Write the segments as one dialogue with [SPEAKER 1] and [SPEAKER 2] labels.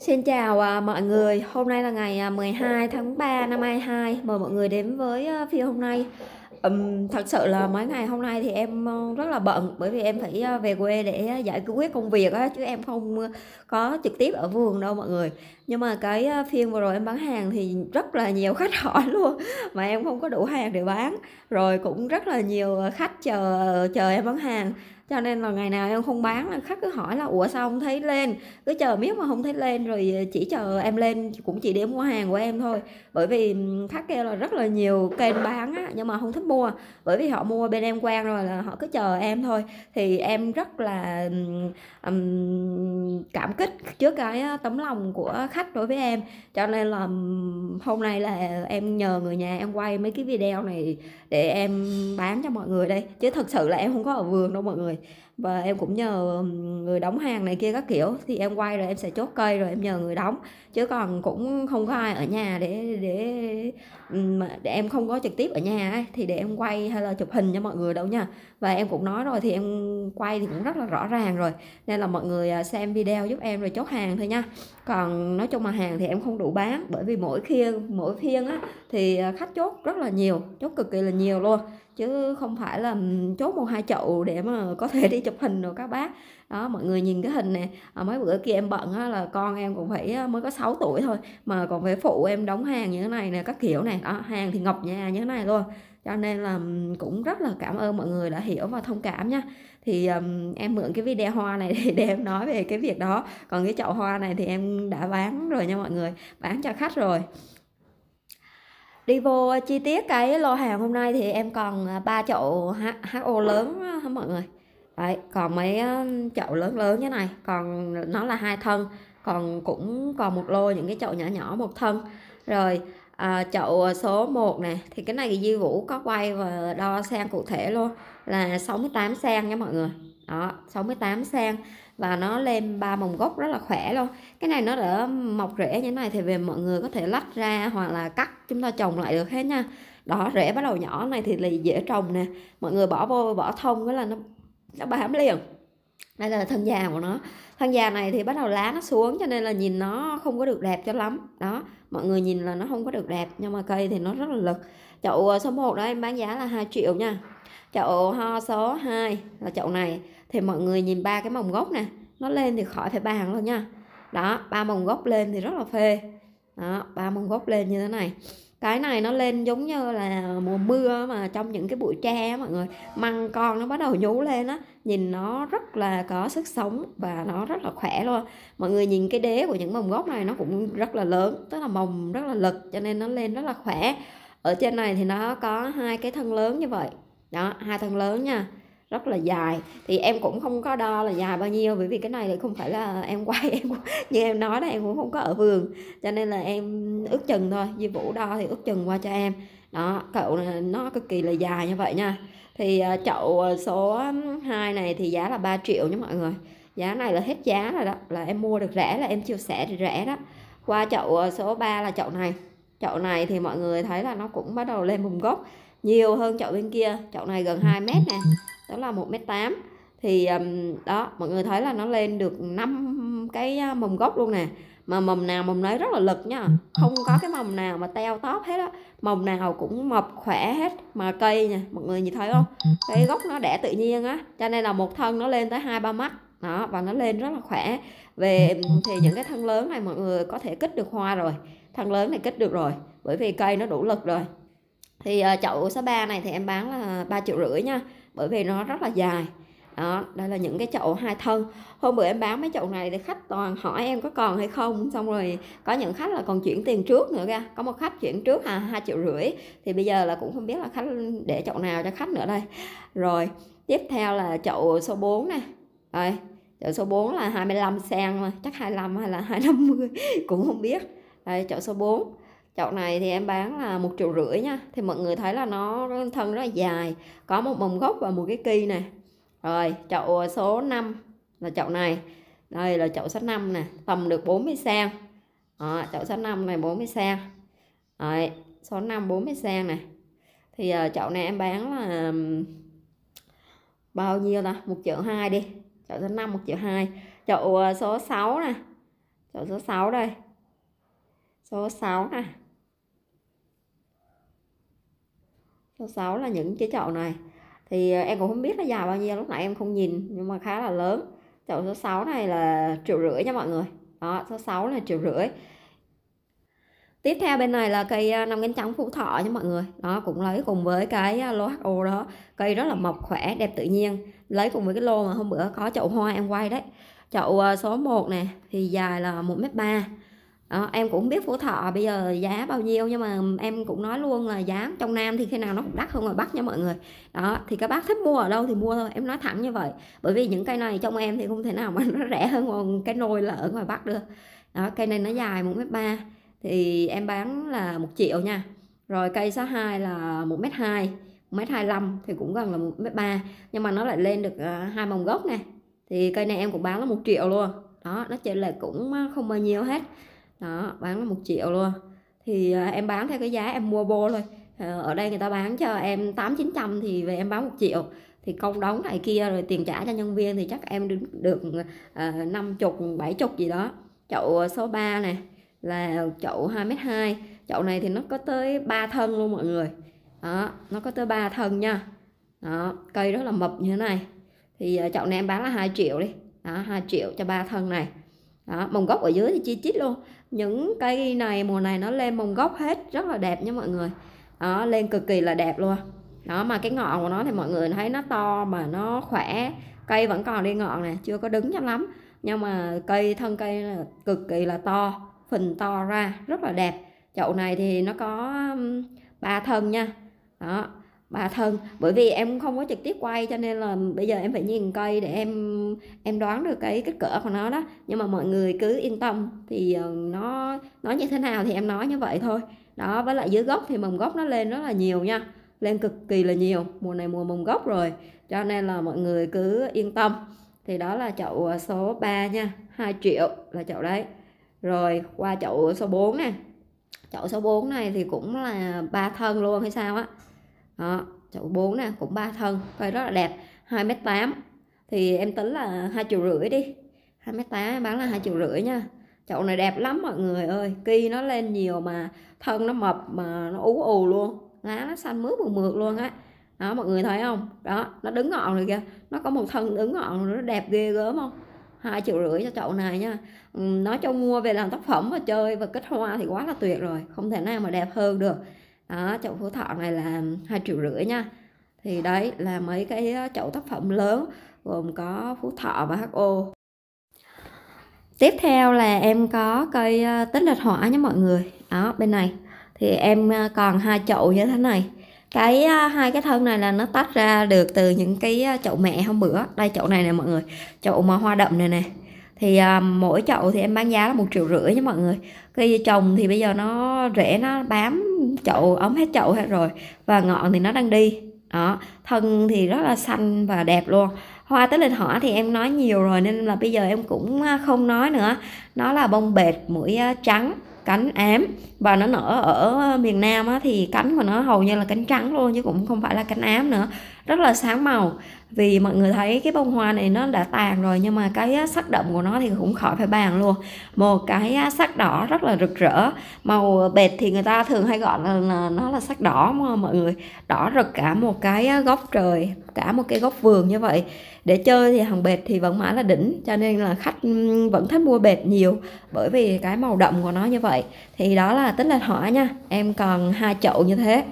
[SPEAKER 1] Xin chào à, mọi người, hôm nay là ngày 12 à, tháng 3 năm 22 Mời mọi người đến với à, phiên hôm nay um, Thật sự là mấy ngày hôm nay thì em ờ, rất là bận Bởi vì em phải về quê để giải quyết công việc á Chứ em không có trực tiếp ở vườn đâu mọi người nhưng mà cái phiên vừa rồi em bán hàng thì rất là nhiều khách hỏi luôn mà em không có đủ hàng để bán rồi cũng rất là nhiều ờ, khách chờ chờ em bán hàng cho nên là ngày nào em không bán là khách cứ hỏi là ủa sao không thấy lên cứ chờ miết mà không thấy lên rồi ờ, chỉ chờ em lên cũng chỉ để mua hàng của em thôi bởi vì khách kêu là rất là nhiều kênh bán á nhưng mà không thích mua bởi vì họ mua bên em quen rồi là họ cứ chờ em thôi thì em rất là um, cảm kích trước cái tấm lòng của khách thách đối với em cho nên là hôm nay là em nhờ người nhà em quay mấy cái video này để em bán cho mọi người đây chứ thật sự là em không có ở vườn đâu mọi người và em cũng nhờ người đóng hàng này kia các kiểu thì em quay rồi em sẽ chốt cây rồi em nhờ người đóng chứ còn cũng không có ai ở nhà để để để em không có trực tiếp ở nhà ấy, thì để em quay hay là chụp hình cho mọi người đâu nha và em cũng nói rồi thì em quay thì cũng rất là rõ ràng rồi nên là mọi người à, xem video giúp em rồi chốt hàng thôi nha còn nói chung mà hàng thì em không đủ bán bởi vì mỗi khi mỗi phiên á thì à, khách chốt rất là nhiều chốt cực kỳ là nhiều luôn chứ không phải là chốt một hai chậu để mà có thể đi chụp hình rồi các bác đó mọi người nhìn cái hình nè à, mấy bữa kia em bận á, là con em cũng phải mới có 6 tuổi thôi mà còn phải phụ em đóng hàng như thế này nè các kiểu này đó, hàng thì ngọc nhà như thế này luôn cho nên là cũng rất là cảm ơn mọi người đã hiểu và thông cảm nha thì um, em mượn cái video hoa này để, để em nói về cái việc đó còn cái chậu hoa này thì em đã bán rồi nha mọi người bán cho khách rồi đi vô ờ, chi tiết cái lô hàng hôm nay thì em còn ờ, ba chậu HO lớn hả mọi người Đấy, còn mấy ờ, chậu lớn lớn như này còn nó là hai thân còn cũng còn một lô những cái chậu nhỏ nhỏ một thân rồi à, chậu số 1 này thì cái này Di Vũ có quay và đo sang cụ thể luôn là 68 sang nha mọi người đó 68 sang và nó lên ba mầm gốc rất là khỏe luôn cái này nó đã mọc rễ như thế này thì về mọi người có thể lách ra hoặc là cắt chúng ta trồng lại được hết nha đó rễ bắt đầu nhỏ này thì lại dễ trồng nè mọi người bỏ vô bỏ thông cái là nó nó bám liền đây là thân già của nó thân già này thì bắt đầu lá nó xuống cho nên là nhìn nó không có được đẹp cho lắm đó mọi người nhìn là nó không có được đẹp nhưng mà cây thì nó rất là lực chậu ờ, số 1 đó em bán giá là 2 triệu nha chậu ho ờ, số 2 là chậu này thì mọi người nhìn ba cái mồng gốc nè nó lên thì khỏi phải bàn luôn nha đó ba mồng gốc lên thì rất là phê đó ba mồng gốc lên như thế này cái này nó lên giống như là mùa mưa mà trong những cái bụi tre á mọi người măng con nó bắt đầu nhú lên á nhìn nó rất là có sức sống và nó rất là khỏe luôn mọi người nhìn cái đế của những mồng gốc này nó cũng rất là lớn tức là mồng rất là lực cho nên nó lên rất là khỏe ở trên này thì nó có hai cái thân lớn như vậy đó hai thân lớn nha rất là dài thì em cũng không có đo là dài bao nhiêu bởi vì cái này thì không phải là em quay em như em nói là em cũng không có ở vườn cho nên là em ước chừng thôi như Vũ đo thì ước chừng qua cho em đó cậu nó cực kỳ là dài như vậy nha thì à, chậu à, số 2 này thì giá là 3 triệu nha mọi người giá này là hết giá rồi đó là em mua được rẻ là em chia sẻ thì rẻ đó qua chậu à, số 3 là chậu này chậu này thì mọi người thấy là nó cũng bắt đầu lên vùng gốc nhiều hơn chậu bên kia chậu này gần 2 mét nè đó là 1 mét 8 thì đó mọi người thấy là nó lên được 5 cái mầm gốc luôn nè mà mầm nào mầm nấy rất là lực nha không có cái mầm nào mà teo tóp hết á mầm nào cũng mập khỏe hết mà cây nha mọi người nhìn thấy không cái gốc nó đẻ tự nhiên á cho nên là một thân nó lên tới hai ba mắt đó và nó lên rất là khỏe về thì những cái thân lớn này mọi người có thể kích được hoa rồi thân lớn này kích được rồi bởi vì cây nó đủ lực rồi thì uh, chậu số 3 này thì em bán là ba triệu rưỡi nha bởi vì nó rất là dài đó đây là những cái chậu hai thân hôm bữa em bán mấy chậu này thì khách toàn hỏi em có còn hay không xong rồi có những khách là còn chuyển tiền trước nữa kìa có một khách chuyển trước à hai triệu rưỡi thì bây giờ là cũng không biết là khách để chậu nào cho khách nữa đây rồi tiếp theo là chậu số 4 này rồi chậu số 4 là 25 sen mà chắc 25 hay là 250 cũng không biết đây, chậu số 4 chậu này thì em bán là một triệu rưỡi nha thì mọi người thấy là nó thân rất là dài có một mầm gốc và một cái kỳ này rồi chậu số 5 là chậu này đây là chậu số 5 nè tầm được 40 sang à, chậu số 5 này 40 sang Đấy, số 5 40 sang này thì uh, chậu này em bán là bao nhiêu là một triệu hai đi chậu số 5 một triệu hai chậu ờ, số 6 nè chậu số 6 đây số 6 nè số 6 là những chữ chậu này thì ờ, em cũng không biết nó dài bao nhiêu lúc nãy em không nhìn nhưng mà khá là lớn chậu số 6 này là triệu rưỡi nha mọi người đó số 6 là triệu rưỡi tiếp theo bên này là cây ờ, năm cánh trắng phú thọ nha mọi người đó cũng lấy cùng với cái ờ, lô ho đó cây rất là mọc khỏe đẹp tự nhiên lấy cùng với cái lô mà hôm bữa có chậu hoa em quay đấy chậu số 1 nè thì dài là một mét ba đó, ờ, em cũng biết phú thọ bây giờ giá bao nhiêu nhưng mà em cũng nói luôn là giá trong nam thì khi nào nó cũng đắt hơn ngoài bắc nha mọi người đó thì các bác thích mua ở đâu thì mua thôi em nói thẳng như vậy bởi vì những cây này trong em thì không thể nào mà nó rẻ hơn còn cái nôi là ở ngoài bắc được đó cây này nó dài một mét ba thì em bán là một triệu nha rồi cây số 2 là một mét hai một mét hai thì cũng gần là một mét ba nhưng mà nó lại lên được ờ, hai mòng gốc này thì cây này em cũng bán là một triệu luôn đó nó chỉ là cũng không bao nhiêu hết đó bán là một triệu luôn thì à, em bán theo cái giá em mua bô thôi ờ, ở đây người ta bán cho em tám chín trăm thì về em bán một triệu thì công đóng này kia rồi tiền trả cho nhân viên thì chắc em đứng được à, năm chục bảy chục gì đó chậu à, số 3 này là chậu 2 m hai chậu này thì nó có tới ba thân luôn mọi người đó nó có tới ba thân nha đó cây rất là mập như thế này thì chậu này em bán là 2 triệu đi đó 2 triệu cho ba thân này đó, mồng gốc ở dưới thì chi chít luôn những cây này mùa này nó lên mồng gốc hết rất là đẹp nha mọi người đó, lên cực kỳ là đẹp luôn đó mà cái ngọn của nó thì mọi người thấy nó to mà nó khỏe cây vẫn còn đi ngọn này chưa có đứng cho lắm nhưng mà cây thân cây là cực kỳ là to phình to ra rất là đẹp chậu này thì nó có ba thân nha đó bà thân bởi vì em không có trực tiếp quay cho nên là bây giờ em phải nhìn cây để em em đoán được cái kích cỡ của nó đó nhưng mà mọi người cứ yên tâm thì ờ, nó nó như thế nào thì em nói như vậy thôi đó với lại dưới gốc thì mầm gốc nó lên rất là nhiều nha lên cực kỳ là nhiều mùa này mùa mầm gốc rồi cho nên là mọi người cứ yên tâm thì đó là chậu ờ, số 3 nha 2 triệu là chậu đấy rồi qua chậu số 4 nè chậu số 4 này thì cũng là ba thân luôn hay sao á đó chậu 4 nè cũng ba thân cây rất là đẹp 2 m tám thì em tính là hai triệu rưỡi đi 2 m tám bán là hai triệu rưỡi nha chậu này đẹp lắm mọi người ơi ki nó lên nhiều mà thân nó mập mà nó ú ù luôn lá nó xanh mướt mượt mượt luôn á đó mọi người thấy không đó nó đứng ngọn rồi kìa nó có một thân đứng ngọn nó đẹp ghê gớm không hai triệu rưỡi cho chậu này nha nói cho mua về làm tác phẩm và chơi và kết hoa thì quá là tuyệt rồi không thể nào mà đẹp hơn được đó chậu phú thọ này là hai triệu rưỡi nha thì đấy là mấy cái ờ, chậu tác phẩm lớn gồm có phú thọ và ho tiếp theo là em có cây ờ, tết lật hỏa nha mọi người đó bên này thì em ờ, còn hai chậu như thế này cái hai cái thân này là nó tách ra được từ những cái chậu mẹ hôm bữa đây chậu này nè mọi người chậu mà hoa đậm này nè thì à, mỗi chậu thì em bán giá là một triệu rưỡi nha mọi người cây trồng thì bây giờ nó rễ nó bám chậu ống hết chậu hết rồi và ngọn thì nó đang đi đó thân thì rất là xanh và đẹp luôn hoa tới lên hỏa thì em nói nhiều rồi nên là bây giờ em cũng à, không nói nữa nó là bông bệt mũi à, trắng cánh ám và nó nở ở miền Nam á, thì cánh của nó hầu như là cánh trắng luôn chứ cũng không phải là cánh ám nữa rất là sáng màu vì mọi người thấy cái bông hoa này nó đã tàn rồi nhưng mà cái sắc đậm của nó thì cũng khỏi phải bàn luôn một cái sắc đỏ rất là rực rỡ màu bệt thì người ta thường hay gọi là, là nó là sắc đỏ mà mọi người đỏ rực cả một cái góc trời cả một cái góc vườn như vậy để chơi thì hàng bệt thì vẫn mãi là đỉnh cho nên là khách ừ, vẫn thích mua bệt nhiều bởi vì cái màu đậm của nó như vậy thì đó là tính là hỏa nha em còn hai chậu như thế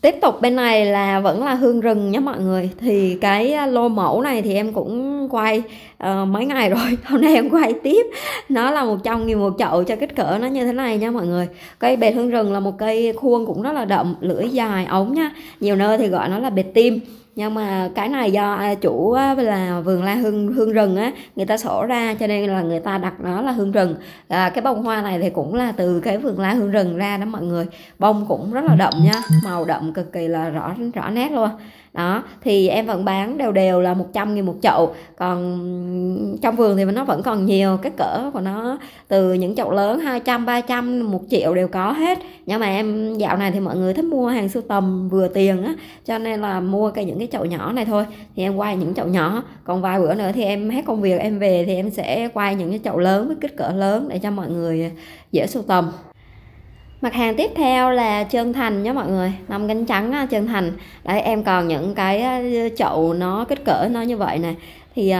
[SPEAKER 1] tiếp tục bên này là vẫn là hương rừng nhé mọi người thì cái à, lô mẫu này thì em cũng quay uh, mấy ngày rồi hôm nay em quay tiếp nó là một trong nhiều một chậu cho kích cỡ nó như thế này nha mọi người cây bệt hương rừng là một cây khuôn cũng rất là đậm lưỡi dài ống nha nhiều nơi thì gọi nó là bệt tim nhưng mà cái này do chủ là vườn la hương hương rừng á người ta sổ ra cho nên là người ta đặt nó là hương rừng à, cái bông hoa này thì cũng là từ cái vườn la hương rừng ra đó mọi người bông cũng rất là đậm nha màu đậm cực kỳ là rõ rõ nét luôn đó thì em vẫn bán đều đều là 100 nghìn một chậu còn trong vườn thì nó vẫn còn nhiều cái cỡ của nó từ những chậu lớn 200 300 một triệu đều có hết nhưng mà em dạo này thì mọi người thích mua hàng sưu tầm vừa tiền á cho nên là mua cái những cái chậu nhỏ này thôi thì em quay những chậu nhỏ còn vài bữa nữa thì em hết công việc em về thì em sẽ quay những cái chậu lớn với kích cỡ lớn để cho mọi người dễ sưu tầm mặt hàng tiếp theo là trơn thành nhé mọi người lòng cánh trắng à, trơn thành đấy em còn những cái à, chậu nó kích cỡ nó như vậy này thì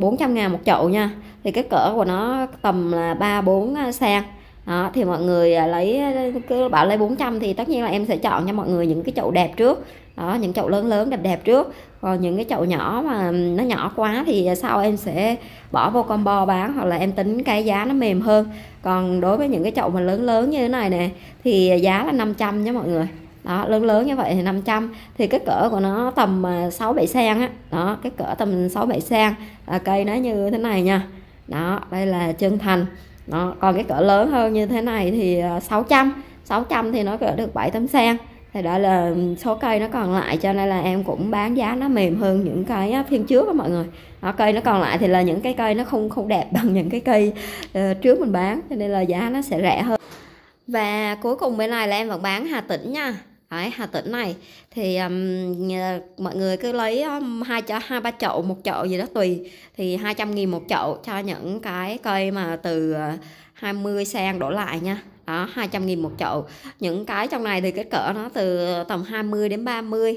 [SPEAKER 1] 400 à, ngàn một chậu nha thì kích cỡ của nó tầm là 3 4 sang đó, thì mọi người lấy cứ bảo lấy 400 thì tất nhiên là em sẽ chọn cho mọi người những cái chậu đẹp trước đó những chậu lớn lớn đẹp đẹp trước còn ờ, những cái chậu nhỏ mà nó nhỏ quá thì sau em sẽ bỏ vô combo bán hoặc là em tính cái giá nó mềm hơn còn đối với những cái chậu mà lớn lớn như thế này nè thì giá là 500 nha mọi người đó lớn lớn như vậy thì 500 thì cái cỡ của nó tầm 6 7 sen á đó cái cỡ tầm 6 7 sen là cây nó như thế này nha đó đây là chân thành đó còn cái cỡ lớn hơn như thế này thì 600 à, 600 thì nó cỡ được 7 tấm sen thì đó là số cây nó còn lại cho nên là em cũng bán giá nó mềm hơn những cái phiên trước đó mọi người đó, cây nó còn lại thì là những cái cây nó không không đẹp bằng những cái cây uh, trước mình bán cho nên là giá nó sẽ rẻ hơn và cuối cùng bên này là em vẫn bán Hà Tĩnh nha Đấy, Hà Tĩnh này thì um, mọi người cứ lấy hai cho hai ba chậu một chậu gì đó tùy thì 200 nghìn một chậu cho những cái cây mà từ 20 ờ, sang đổ lại nha đó 200 nghìn một chậu những cái trong này thì kích cỡ nó từ tầm 20 đến 30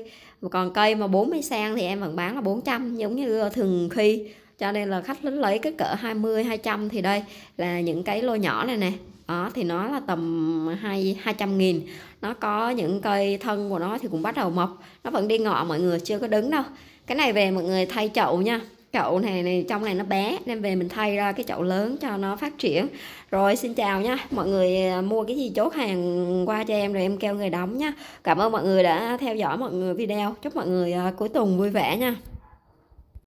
[SPEAKER 1] còn cây mà 40 sen thì em vẫn bán là 400 giống như thường khi cho nên là khách lấy kích cỡ 20 200 thì đây là những cái lô nhỏ này nè đó thì nó là tầm 2 200 nghìn nó có những cây thân của nó thì cũng bắt đầu mọc nó vẫn đi ngọ mọi người chưa có đứng đâu cái này về mọi người thay chậu nha chậu này này trong này nó bé nên về mình thay ra cái chậu lớn cho nó phát triển rồi xin chào nha mọi người à, mua cái gì chốt hàng qua cho em rồi em kêu người đóng nha cảm ơn mọi người đã theo dõi mọi người video chúc mọi người à, cuối tuần vui vẻ nha